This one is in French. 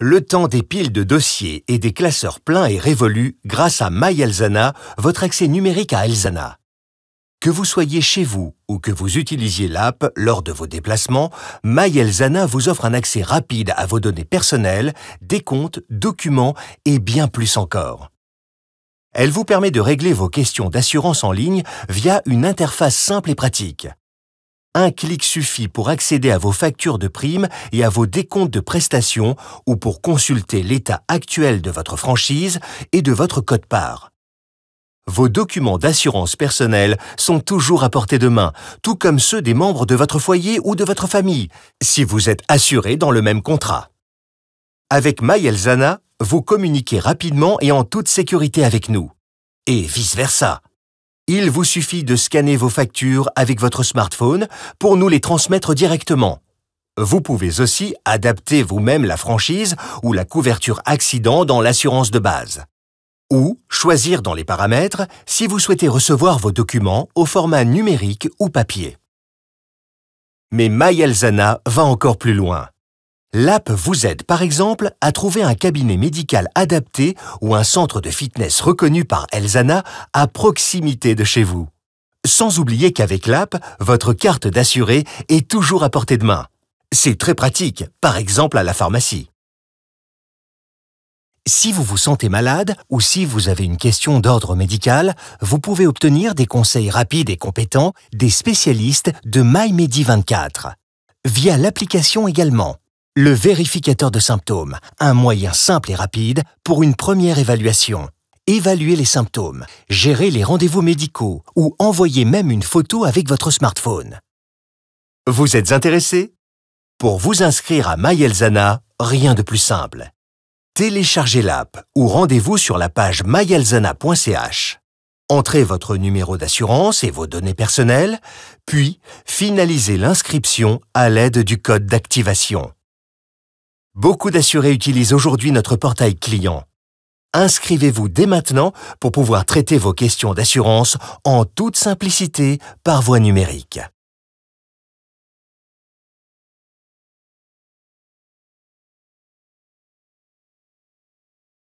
Le temps des piles de dossiers et des classeurs pleins est révolu grâce à MyElzana, votre accès numérique à Elzana. Que vous soyez chez vous ou que vous utilisiez l'app lors de vos déplacements, MyElzana vous offre un accès rapide à vos données personnelles, des comptes, documents et bien plus encore. Elle vous permet de régler vos questions d'assurance en ligne via une interface simple et pratique. Un clic suffit pour accéder à vos factures de primes et à vos décomptes de prestations ou pour consulter l'état actuel de votre franchise et de votre code-part. Vos documents d'assurance personnelle sont toujours à portée de main, tout comme ceux des membres de votre foyer ou de votre famille, si vous êtes assuré dans le même contrat. Avec MyElzana, vous communiquez rapidement et en toute sécurité avec nous. Et vice-versa. Il vous suffit de scanner vos factures avec votre smartphone pour nous les transmettre directement. Vous pouvez aussi adapter vous-même la franchise ou la couverture accident dans l'assurance de base. Ou choisir dans les paramètres si vous souhaitez recevoir vos documents au format numérique ou papier. Mais MyElzana va encore plus loin. L'app vous aide par exemple à trouver un cabinet médical adapté ou un centre de fitness reconnu par Elzana à proximité de chez vous. Sans oublier qu'avec l'app, votre carte d'assuré est toujours à portée de main. C'est très pratique, par exemple à la pharmacie. Si vous vous sentez malade ou si vous avez une question d'ordre médical, vous pouvez obtenir des conseils rapides et compétents des spécialistes de MyMedi24 via l'application également. Le vérificateur de symptômes, un moyen simple et rapide pour une première évaluation. Évaluer les symptômes, gérer les rendez-vous médicaux ou envoyer même une photo avec votre smartphone. Vous êtes intéressé Pour vous inscrire à MyElzana, rien de plus simple. Téléchargez l'app ou rendez-vous sur la page myelzana.ch. Entrez votre numéro d'assurance et vos données personnelles, puis finalisez l'inscription à l'aide du code d'activation. Beaucoup d'assurés utilisent aujourd'hui notre portail client. Inscrivez-vous dès maintenant pour pouvoir traiter vos questions d'assurance en toute simplicité par voie numérique.